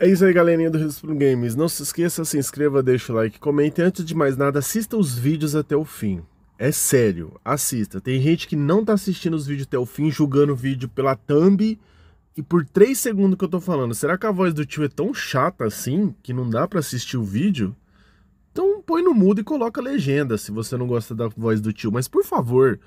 É isso aí, galerinha do Respawn Games. Não se esqueça, se inscreva, deixa o like, comente. Antes de mais nada, assista os vídeos até o fim. É sério, assista. Tem gente que não tá assistindo os vídeos até o fim, julgando o vídeo pela thumb e por três segundos que eu tô falando. Será que a voz do tio é tão chata assim que não dá para assistir o vídeo? Então põe no mudo e coloca a legenda se você não gosta da voz do tio. Mas por favor,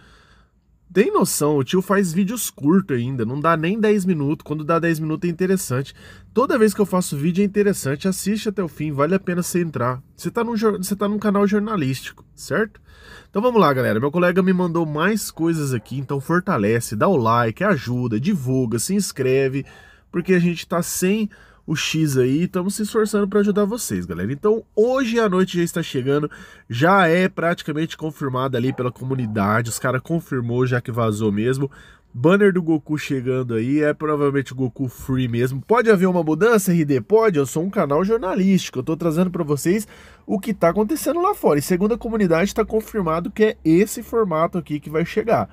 tem noção, o tio faz vídeos curtos ainda, não dá nem 10 minutos. Quando dá 10 minutos é interessante. Toda vez que eu faço vídeo é interessante, assiste até o fim, vale a pena você entrar. Você tá num, você tá num canal jornalístico, certo? Então vamos lá, galera. Meu colega me mandou mais coisas aqui, então fortalece, dá o like, ajuda, divulga, se inscreve, porque a gente tá sem o X aí. Estamos se esforçando para ajudar vocês, galera. Então, hoje à noite já está chegando, já é praticamente confirmado ali pela comunidade. Os caras confirmou já que vazou mesmo. Banner do Goku chegando aí, é provavelmente o Goku Free mesmo. Pode haver uma mudança, RD? Pode, eu sou um canal jornalístico, eu tô trazendo para vocês o que tá acontecendo lá fora. E segundo a comunidade, tá confirmado que é esse formato aqui que vai chegar.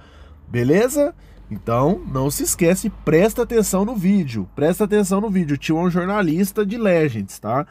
Beleza? Então, não se esquece, presta atenção no vídeo. Presta atenção no vídeo. O tio é um jornalista de Legends, tá?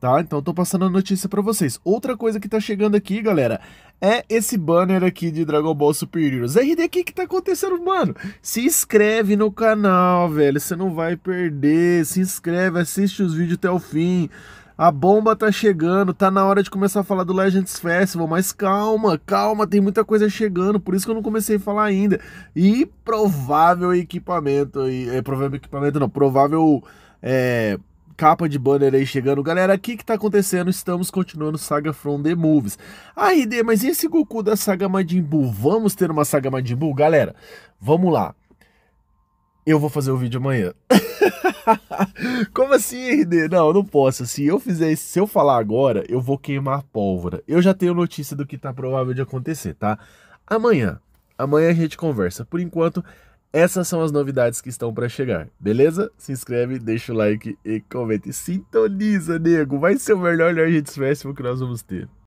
Tá? Então tô passando a notícia para vocês. Outra coisa que tá chegando aqui, galera, é esse banner aqui de Dragon Ball Super Heroes. RD, o que que tá acontecendo, mano? Se inscreve no canal, velho. Você não vai perder. Se inscreve, assiste os vídeos até o fim a bomba tá chegando, tá na hora de começar a falar do Legends Festival, mas calma, calma, tem muita coisa chegando, por isso que eu não comecei a falar ainda. E provável equipamento, e, é, provável equipamento não, provável é, capa de banner aí chegando. Galera, o que que tá acontecendo? Estamos continuando Saga From The Movies. Aí, ah, mas e esse Goku da Saga Majin Buu? Vamos ter uma Saga Majin Buu? Galera, vamos lá eu vou fazer o vídeo amanhã. Como assim, RD? Não, não posso. Se eu fizer isso, se eu falar agora, eu vou queimar pólvora. Eu já tenho notícia do que tá provável de acontecer, tá? Amanhã. Amanhã a gente conversa. Por enquanto, essas são as novidades que estão para chegar, beleza? Se inscreve, deixa o like e comente. Sintoniza, nego. Vai ser o melhor de Festival que nós vamos ter.